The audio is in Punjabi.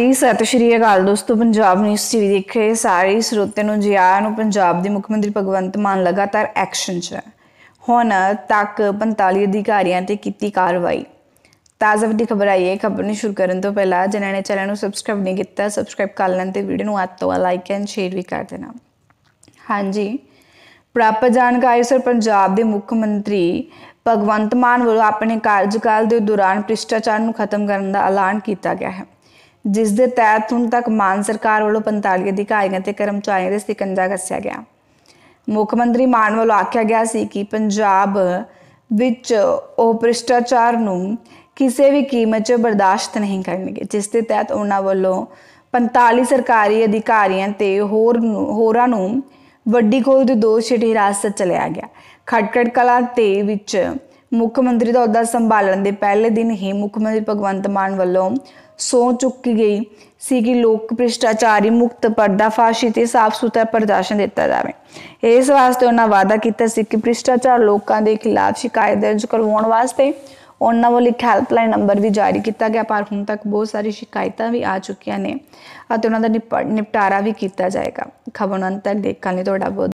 ਜੀ ਸਤਿ ਸ਼੍ਰੀ ਅਕਾਲ ਦੋਸਤੋ ਪੰਜਾਬ ਨਿਊਜ਼ ਟੀਵੀ ਦੇਖ ਰਹੇ ਸਾਰੇ ਸਰੋਤਿਆਂ ਨੂੰ ਜੀ ਆਇਆਂ ਨੂੰ ਪੰਜਾਬ ਦੇ ਮੁੱਖ ਮੰਤਰੀ ਭਗਵੰਤ ਮਾਨ ਲਗਾਤਾਰ ਐਕਸ਼ਨ 'ਚ ਹੈ ਹੁਣ ਤੱਕ 45 ਅਧਿਕਾਰੀਆਂ ਤੇ ਕੀਤੀ ਕਾਰਵਾਈ ਤਾਜ਼ਾ ਵੱਡੀ ਖਬਰ ਆਈ ਹੈ ਖਬਰ ਨੂੰ ਸ਼ੁਰੂ ਕਰਨ ਤੋਂ ਪਹਿਲਾਂ ਜਿਨ੍ਹਾਂ ਨੇ ਚੈਨਲ ਨੂੰ ਸਬਸਕ੍ਰਾਈਬ ਨਹੀਂ ਕੀਤਾ ਸਬਸਕ੍ਰਾਈਬ ਕਰ ਲੈਣ ਤੇ ਵੀਡੀਓ ਨੂੰ ਹੱਥ ਤੋਂ ਲਾਈਕ ਐਂਡ ਸ਼ੇਅਰ ਵੀ ਕਰ ਦੇਣਾ ਹਾਂਜੀ ਪ੍ਰਾਪਤ ਜਾਣਕਾਰੀ ਸਰ ਪੰਜਾਬ ਦੇ ਮੁੱਖ ਮੰਤਰੀ ਭਗਵੰਤ ਮਾਨ ਵੱਲੋਂ ਆਪਣੇ ਕਾਰਜਕਾਲ ਦੇ ਦੌਰਾਨ ਭ੍ਰਿਸ਼ਟਾਚਾਰ ਨੂੰ ਖਤਮ ਕਰਨ ਦਾ ਐਲਾਨ ਕੀਤਾ ਗਿਆ ਹੈ ਜਿਸ ਦੇ ਤਹਿਤ ਹੁਣ ਤੱਕ ਮਾਨ ਸਰਕਾਰ ਵੱਲੋਂ 45 ਅਧਿਕਾਰੀਆਂ ਤੇ ਕਰਮਚਾਰੀਆਂ ਦੇ ਸਿਕੰਜਾ ਕੱਸਿਆ ਗਿਆ ਮੁੱਖ ਮੰਤਰੀ ਮਾਨ ਵੱਲੋਂ ਆਖਿਆ ਗਿਆ ਸੀ ਕਿ ਪੰਜਾਬ ਵਿੱਚ ਉਹ ਭ੍ਰਿਸ਼ਟਾਚਾਰ ਨੂੰ ਕਿਸੇ ਵੀ ਕੀਮਤ 'ਚ ਬਰਦਾਸ਼ਤ ਨਹੀਂ ਕਰਨਗੇ ਜਿਸ ਦੇ ਤਹਿਤ ਉਹਨਾਂ ਵੱਲੋਂ 45 ਸਰਕਾਰੀ ਅਧਿਕਾਰੀਆਂ ਤੇ ਹੋਰ ਹੋਰਾਂ ਨੂੰ ਵੱਡੀ ਖੋਲ ਦੇ ਦੋਸ਼ ਹੇਠ ਹਿਰਾਸਤ ਚ ਲਿਆ ਗਿਆ ਖਟਕੜ ਕਲਾ ਤੇ ਵਿੱਚ ਮੁੱਖ ਮੰਤਰੀ ਦਾ ਅਹੁਦਾ ਸੰਭਾਲਣ ਦੇ ਪਹਿਲੇ ਦਿਨ ਹੀ ਮੁੱਖ ਮੰਤਰੀ ਭਗਵੰਤ ਮਾਨ ਵੱਲੋਂ ਸੋਚ ਚੁੱਕੀ ਗਈ ਸੀ ਕਿ ਲੋਕ ਭ੍ਰਿਸ਼ਟਾਚਾਰੀ ਮੁਕਤ ਪਰਦਾਫਾਸ਼ੀ ਤੇ ਸਾਫ਼ ਸੁਥਰਾ ਪ੍ਰਦਰਸ਼ਨ ਦਿੱਤਾ ਜਾਵੇ ਇਸ ਵਾਸਤੇ ਉਹਨਾਂ ਵਾਅਦਾ ਕੀਤਾ ਸੀ ਕਿ ਭ੍ਰਿਸ਼ਟਾਚਾਰ ਲੋਕਾਂ ਦੇ ਖਿਲਾਫ ਸ਼ਿਕਾਇਤ ਦਰਜ ਕਰਵਾਉਣ ਵਾਸਤੇ ਉਹਨਾਂ ਵੱਲੋਂ ਇੱਕ ਹੈਲਪਲਾਈਨ ਨੰਬਰ ਵੀ ਜਾਰੀ ਕੀਤਾ ਗਿਆ ਪਰ ਹੁਣ ਤੱਕ ਬਹੁਤ ਸਾਰੀ ਸ਼ਿਕਾਇਤਾਂ ਵੀ ਆ ਚੁੱਕੀਆਂ ਨੇ ਅਤੇ ਉਹਨਾਂ ਦਾ ਨਿਪਟਾਰਾ ਵੀ ਕੀਤਾ ਜਾਏਗਾ ਖਬਰਾਂ ਅੰਤ ਤੱਕ ਦੇਖਣ ਲਈ ਤੁਹਾਡਾ ਬਹੁਤ